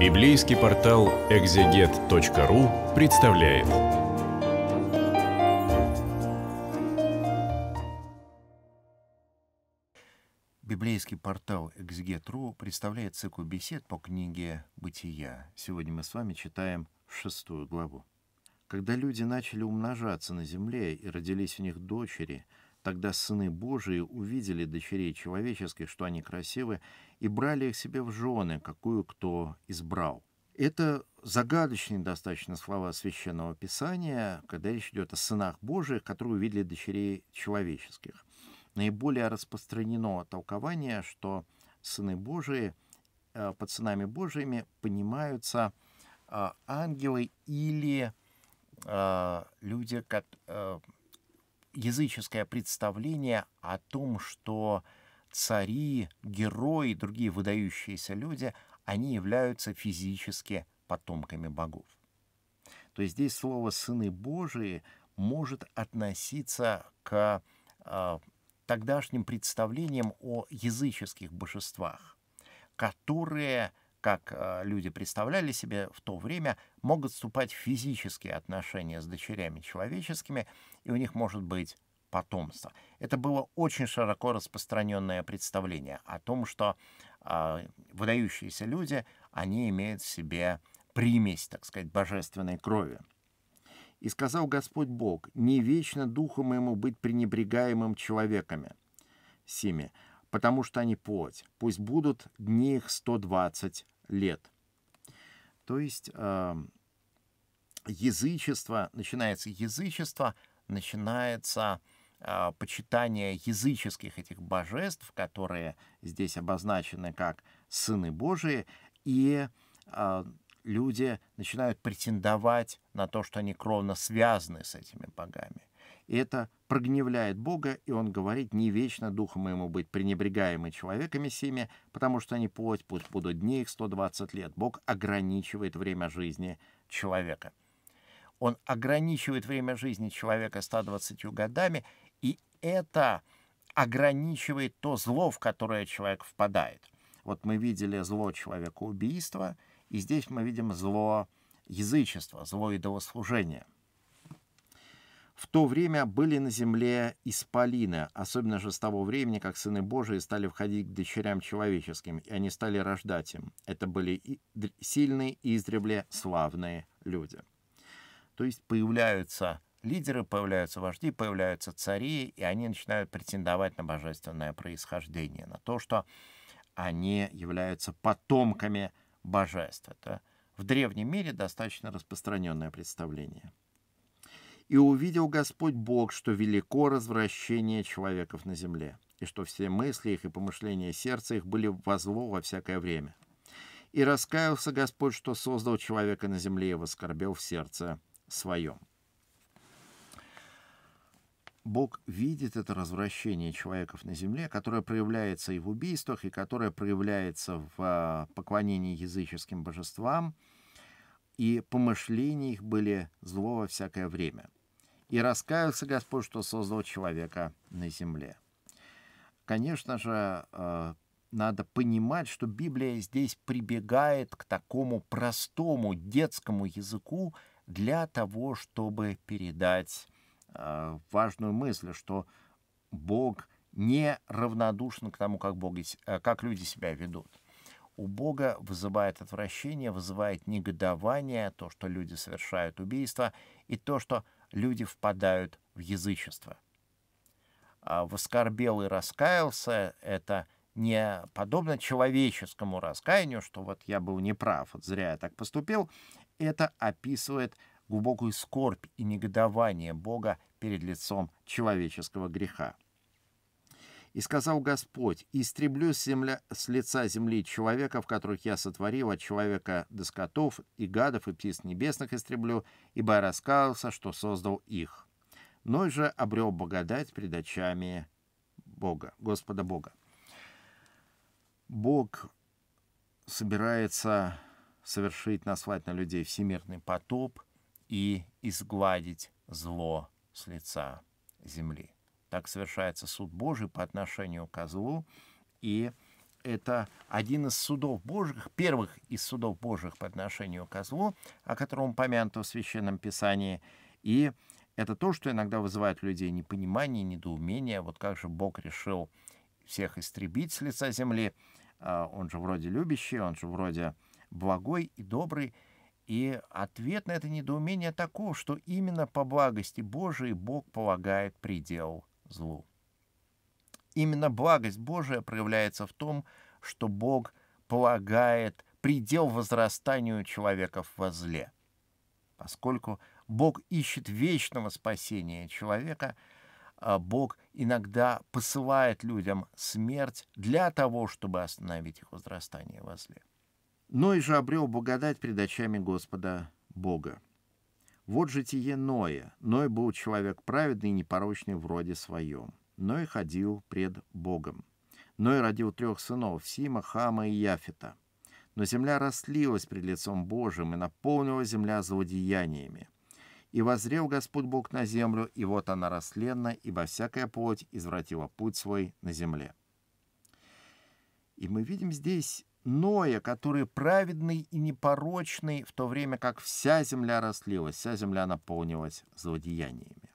Библейский портал экзегет.ру представляет. Библейский портал экзегет.ру представляет цикл бесед по книге «Бытия». Сегодня мы с вами читаем шестую главу. Когда люди начали умножаться на земле и родились у них дочери – Тогда сыны Божии увидели дочерей человеческих, что они красивы, и брали их себе в жены, какую кто избрал. Это загадочные достаточно слова Священного Писания, когда речь идет о сынах Божиих, которые увидели дочерей человеческих. Наиболее распространено толкование, что сыны Божии, э, под сынами Божиими понимаются э, ангелы или э, люди, языческое представление о том, что цари, герои, другие выдающиеся люди, они являются физически потомками богов. То есть здесь слово «сыны Божии» может относиться к э, тогдашним представлениям о языческих божествах, которые – как а, люди представляли себе в то время, могут вступать в физические отношения с дочерями человеческими, и у них может быть потомство. Это было очень широко распространенное представление о том, что э, выдающиеся люди, они имеют в себе примесь, так сказать, божественной крови. «И сказал Господь Бог, не вечно духу моему быть пренебрегаемым человеками, сими, потому что они плоть, пусть будут дни их 120 лет. То есть э, язычество, начинается язычество, начинается э, почитание языческих этих божеств, которые здесь обозначены как сыны Божии, и э, люди начинают претендовать на то, что они кровно связаны с этими богами. И это прогневляет Бога, и он говорит, не вечно духом ему быть пренебрегаемый человеками сими, потому что они плоть, пусть будут дни их 120 лет. Бог ограничивает время жизни человека. Он ограничивает время жизни человека 120 годами, и это ограничивает то зло, в которое человек впадает. Вот мы видели зло человека убийства, и здесь мы видим зло язычества, зло идолослужения – в то время были на земле исполины, особенно же с того времени, как сыны Божии стали входить к дочерям человеческим, и они стали рождать им. Это были сильные и издревле славные люди. То есть появляются лидеры, появляются вожди, появляются цари, и они начинают претендовать на божественное происхождение, на то, что они являются потомками божества. Это в древнем мире достаточно распространенное представление. И увидел Господь Бог, что велико развращение человеков на земле, и что все мысли их и помышления сердца их были во зло во всякое время. И раскаялся Господь, что создал человека на земле и воскорбел в сердце своем. Бог видит это развращение человеков на земле, которое проявляется и в убийствах, и которое проявляется в а, поклонении языческим божествам, и помышления их были зло во всякое время и раскаялся Господь, что создал человека на земле. Конечно же, э, надо понимать, что Библия здесь прибегает к такому простому детскому языку для того, чтобы передать э, важную мысль, что Бог не равнодушен к тому, как, Бог, э, как люди себя ведут. У Бога вызывает отвращение, вызывает негодование то, что люди совершают убийство, и то, что – люди впадают в язычество. А в воскорбелый раскаялся — это не подобно человеческому раскаянию, что вот я был неправ, вот зря я так поступил. Это описывает глубокую скорбь и негодование Бога перед лицом человеческого греха. И сказал Господь, истреблю земля, с лица земли человека, в которых я сотворил, от человека до скотов, и гадов, и птиц небесных истреблю, ибо я раскаялся, что создал их. Но же обрел благодать пред очами Бога, Господа Бога. Бог собирается совершить, наслать на людей всемирный потоп и изгладить зло с лица земли. Так совершается суд Божий по отношению к козлу, и это один из судов Божьих, первых из судов Божьих по отношению к козлу, о котором упомянуто в Священном Писании, и это то, что иногда вызывает у людей непонимание, недоумение, вот как же Бог решил всех истребить с лица земли, а, он же вроде любящий, он же вроде благой и добрый, и ответ на это недоумение таков, что именно по благости Божией Бог полагает предел злу. Именно благость Божия проявляется в том, что Бог полагает предел возрастанию человека во зле. Поскольку Бог ищет вечного спасения человека, а Бог иногда посылает людям смерть для того, чтобы остановить их возрастание во зле. Но и же обрел благодать пред очами Господа Бога. Вот житие Ноя. Ной был человек праведный и непорочный в роде своем. Ной ходил пред Богом. Ной родил трех сынов — Сима, Хама и Яфета. Но земля раслилась пред лицом Божиим, и наполнила земля злодеяниями. И возрел Господь Бог на землю, и вот она растленна, ибо всякая плоть извратила путь свой на земле. И мы видим здесь Ноя, который праведный и непорочный, в то время как вся земля растлилась, вся земля наполнилась злодеяниями.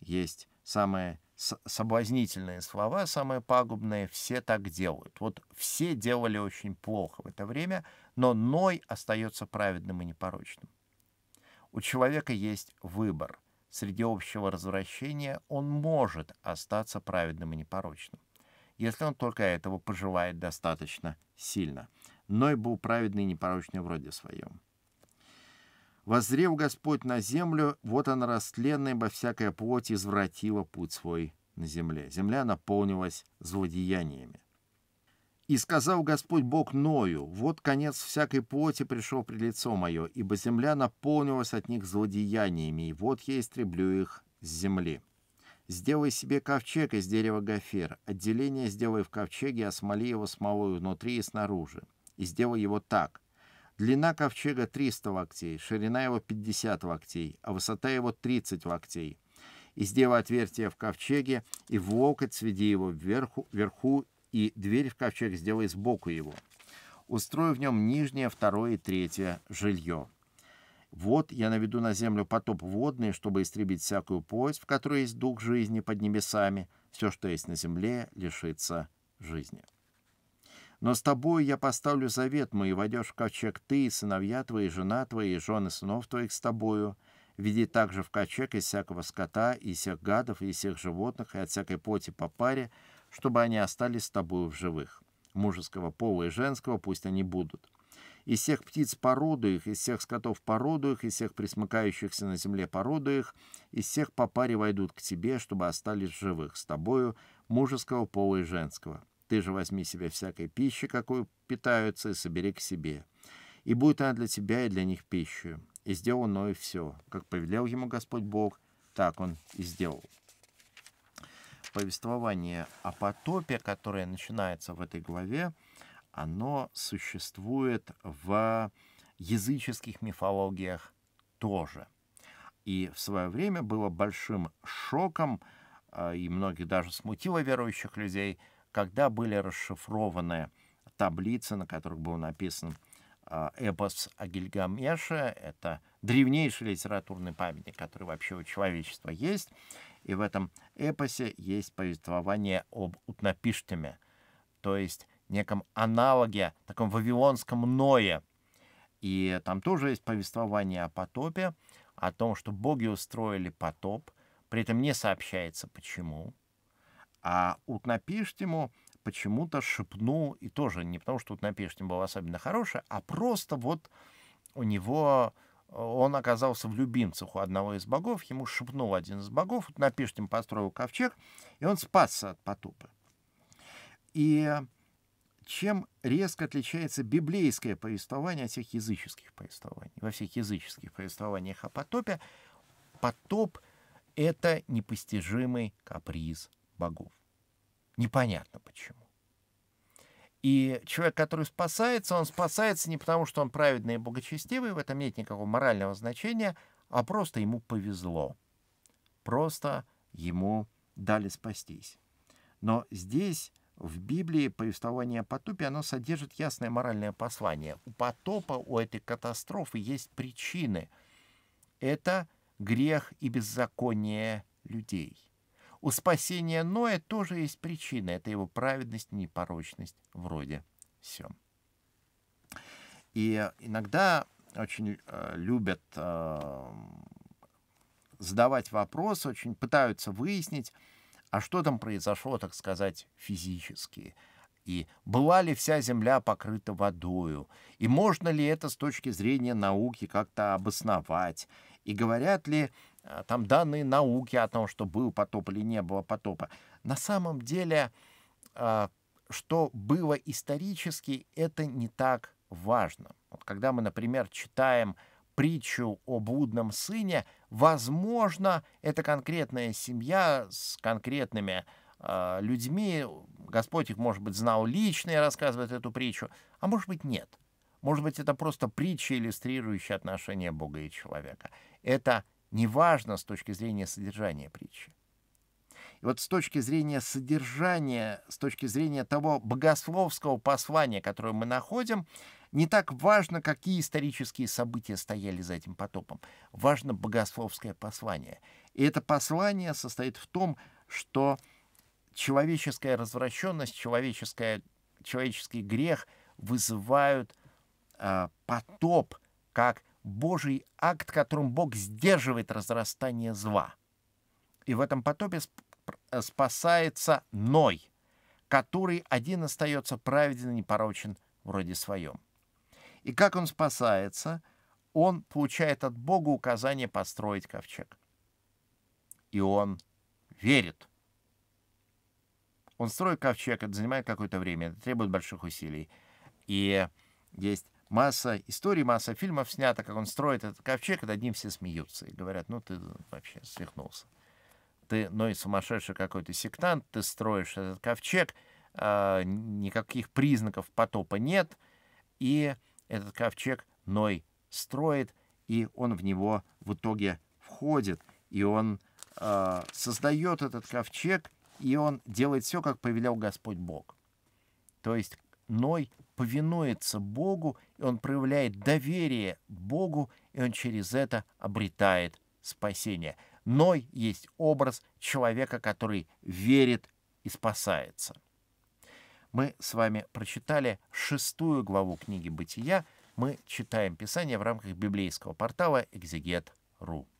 Есть самые соблазнительные слова, самые пагубные, все так делают. Вот все делали очень плохо в это время, но Ной остается праведным и непорочным. У человека есть выбор. Среди общего развращения он может остаться праведным и непорочным если он только этого пожелает достаточно сильно. Ной был праведный и непорочный вроде своем. Возрев Господь на землю, вот она растленная во всякая плоти извратила путь свой на земле. Земля наполнилась злодеяниями. «И сказал Господь Бог Ною, вот конец всякой плоти пришел пред лицо мое, ибо земля наполнилась от них злодеяниями, и вот я истреблю их с земли». Сделай себе ковчег из дерева гофер. Отделение сделай в ковчеге, осмоли а его смолой внутри и снаружи. И сделай его так. Длина ковчега 300 локтей, ширина его 50 локтей, а высота его 30 локтей. И сделай отверстие в ковчеге, и в локоть сведи его вверху, вверху и дверь в ковчег сделай сбоку его. Устрой в нем нижнее, второе и третье жилье. Вот я наведу на землю потоп водный, чтобы истребить всякую плоть, в которой есть дух жизни под небесами. Все, что есть на земле, лишится жизни. Но с тобой я поставлю завет мой, и войдешь в ковчег ты, и сыновья твои, и жена твоя, и жены сынов твоих с тобою. Веди также в ковчег из всякого скота, и всех гадов, и всех животных, и от всякой плоти по паре, чтобы они остались с тобою в живых. Мужеского пола и женского пусть они будут из всех птиц породу их, из всех скотов породу их, из всех присмыкающихся на земле породу их, из всех по паре войдут к тебе, чтобы остались живых, с тобою, мужеского пола и женского. Ты же возьми себе всякой пищи, какую питаются, и собери к себе. И будет она для тебя и для них пищу. И сделал Ной все, как повелел ему Господь Бог, так он и сделал повествование о потопе, которое начинается в этой главе, оно существует в языческих мифологиях тоже. И в свое время было большим шоком, э, и многих даже смутило верующих людей, когда были расшифрованы таблицы, на которых был написан э, эпос о Гильгамеше. Это древнейший литературный памятник, который вообще у человечества есть. И в этом эпосе есть повествование об Утнапиштеме, то есть неком аналоге, таком вавилонском Ное. И там тоже есть повествование о потопе, о том, что боги устроили потоп, при этом не сообщается почему. А Утнапиштему почему-то шепнул, и тоже не потому, что Утнапиштем был особенно хороший, а просто вот у него э, он оказался в любимцах у одного из богов, ему шепнул один из богов, напишет Утнапиштем построил ковчег, и он спасся от потопа. И чем резко отличается библейское повествование от всех языческих повествований. Во всех языческих повествованиях о потопе потоп — это непостижимый каприз богов. Непонятно почему. И человек, который спасается, он спасается не потому, что он праведный и благочестивый, в этом нет никакого морального значения, а просто ему повезло. Просто ему дали спастись. Но здесь в Библии повествование о потопе, оно содержит ясное моральное послание. У потопа, у этой катастрофы есть причины. Это грех и беззаконие людей. У спасения Ноя тоже есть причины. Это его праведность, непорочность, вроде все. И иногда очень э, любят э, задавать вопрос, очень пытаются выяснить, а что там произошло, так сказать, физически. И была ли вся Земля покрыта водою? И можно ли это с точки зрения науки как-то обосновать? И говорят ли э, там данные науки о том, что был потоп или не было потопа? На самом деле, э, что было исторически, это не так важно. Вот когда мы, например, читаем притчу о блудном сыне, возможно, эта конкретная семья с конкретными э, людьми, Господь их, может быть, знал лично и рассказывает эту притчу, а может быть, нет. Может быть, это просто притча, иллюстрирующая отношения Бога и человека. Это не важно с точки зрения содержания притчи. И вот с точки зрения содержания, с точки зрения того богословского послания, которое мы находим, не так важно, какие исторические события стояли за этим потопом. Важно богословское послание. И это послание состоит в том, что человеческая развращенность, человеческая, человеческий грех вызывают э, потоп как Божий акт, которым Бог сдерживает разрастание зла. И в этом потопе э, спасается Ной, который один остается праведен и непорочен вроде своем. И как он спасается? Он получает от Бога указание построить ковчег. И он верит. Он строит ковчег, это занимает какое-то время, это требует больших усилий. И есть масса историй, масса фильмов снято, как он строит этот ковчег, и над ним все смеются и говорят, ну ты вообще свихнулся. Ты, ну и сумасшедший какой-то сектант, ты строишь этот ковчег, а, никаких признаков потопа нет, и этот ковчег Ной строит, и он в него в итоге входит, и он э, создает этот ковчег, и он делает все, как повелел Господь Бог. То есть Ной повинуется Богу, и он проявляет доверие Богу, и он через это обретает спасение. Ной есть образ человека, который верит и спасается. Мы с вами прочитали шестую главу книги «Бытия». Мы читаем Писание в рамках библейского портала «Экзегет.ру».